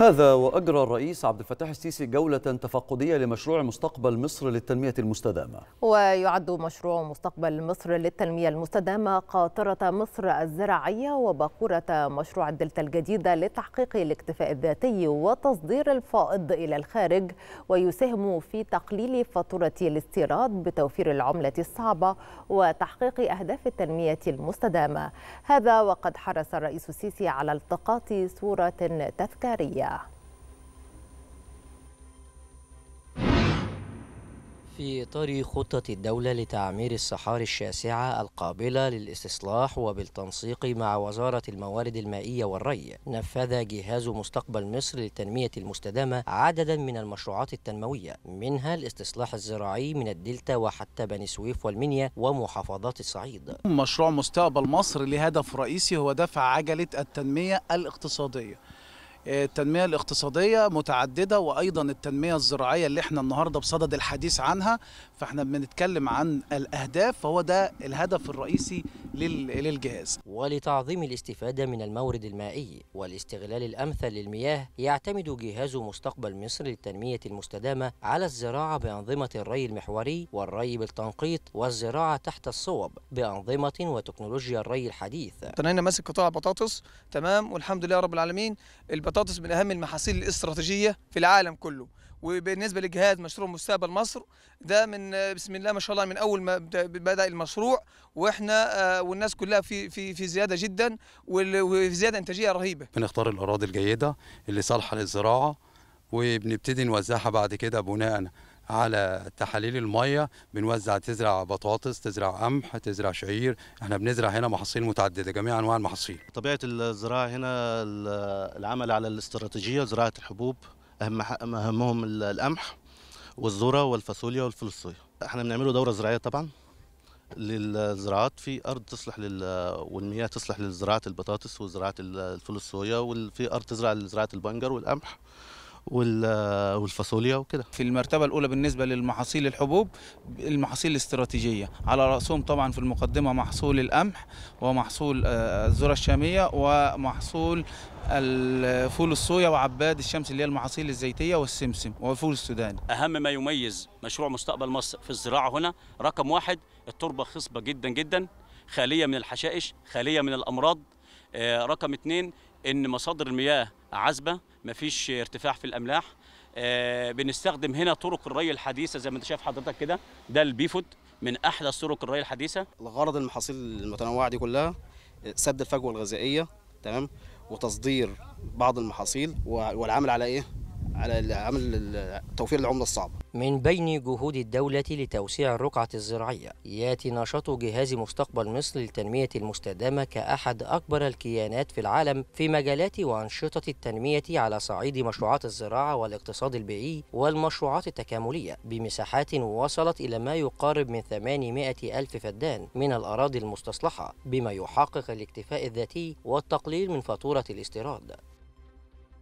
هذا وأجرى الرئيس عبد الفتاح السيسي جولة تفقدية لمشروع مستقبل مصر للتنمية المستدامة ويعد مشروع مستقبل مصر للتنمية المستدامة قاطرة مصر الزراعية وباقورة مشروع الدلتا الجديدة لتحقيق الاكتفاء الذاتي وتصدير الفائض إلى الخارج ويساهم في تقليل فاتورة الاستيراد بتوفير العملة الصعبة وتحقيق أهداف التنمية المستدامة هذا وقد حرص الرئيس السيسي على التقاط صورة تذكارية في إطار خطة الدولة لتعمير الصحاري الشاسعة القابلة للاستصلاح وبالتنسيق مع وزارة الموارد المائية والري، نفذ جهاز مستقبل مصر للتنمية المستدامة عددا من المشروعات التنموية، منها الاستصلاح الزراعي من الدلتا وحتى بني سويف والمنيا ومحافظات الصعيد. مشروع مستقبل مصر لهدف رئيسي هو دفع عجلة التنمية الاقتصادية. التنمية الاقتصادية متعددة وأيضا التنمية الزراعية اللي احنا النهاردة بصدد الحديث عنها فاحنا بنتكلم عن الأهداف فهو ده الهدف الرئيسي للجهاز ولتعظيم الاستفادة من المورد المائي والاستغلال الأمثل للمياه يعتمد جهاز مستقبل مصر للتنمية المستدامة على الزراعة بأنظمة الري المحوري والري بالتنقيط والزراعة تحت الصوب بأنظمة وتكنولوجيا الري الحديث تنينا ماسك قطاع البطاطس تمام والحمد لله رب العالمين البطاطس البطاطس من أهم المحاصيل الاستراتيجية في العالم كله وبالنسبه لجهاز مشروع مستقبل مصر ده من بسم الله ما شاء الله من اول ما بدا المشروع واحنا آه، والناس كلها في في في زياده جدا وفي زياده انتاجيه رهيبه بنختار الاراضي الجيده اللي صالحه للزراعه وبنبتدي نوزعها بعد كده بناء على تحاليل الميه بنوزع تزرع بطاطس تزرع قمح تزرع شعير احنا بنزرع هنا محاصيل متعدده جميع انواع المحاصيل طبيعه الزراعه هنا العمل على الاستراتيجيه زراعه الحبوب اهم اهمهم القمح والذره والفاصوليا والفلسطين احنا بنعمله دوره زراعيه طبعا للزراعات في ارض تصلح لل والمياه تصلح لزراعه البطاطس وزراعه الفول الصويا وفي ارض تزرع لزراعه البنجر والقمح آه، والفاصوليا وكده في المرتبه الاولى بالنسبه للمحاصيل الحبوب المحاصيل الاستراتيجيه على راسهم طبعا في المقدمه محصول القمح ومحصول آه، الذره الشاميه ومحصول الفول الصويا وعباد الشمس اللي هي المحاصيل الزيتيه والسمسم والفول السوداني اهم ما يميز مشروع مستقبل مصر في الزراعه هنا رقم واحد التربه خصبه جدا جدا خاليه من الحشائش خاليه من الامراض آه، رقم اثنين ان مصادر المياه عذبه مفيش ارتفاع في الاملاح آه، بنستخدم هنا طرق الري الحديثه زي ما انت شايف حضرتك كده ده البيفود من احلى طرق الري الحديثه الغرض المحاصيل المتنوعه دي كلها سد الفجوه الغذائيه تمام وتصدير بعض المحاصيل والعمل على ايه على عمل توفير العمله الصعبه. من بين جهود الدوله لتوسيع الرقعه الزراعيه ياتي نشاط جهاز مستقبل مصر للتنميه المستدامه كاحد اكبر الكيانات في العالم في مجالات وانشطه التنميه على صعيد مشروعات الزراعه والاقتصاد البيئي والمشروعات التكامليه بمساحات وصلت الى ما يقارب من 800 الف فدان من الاراضي المستصلحه بما يحقق الاكتفاء الذاتي والتقليل من فاتوره الاستيراد.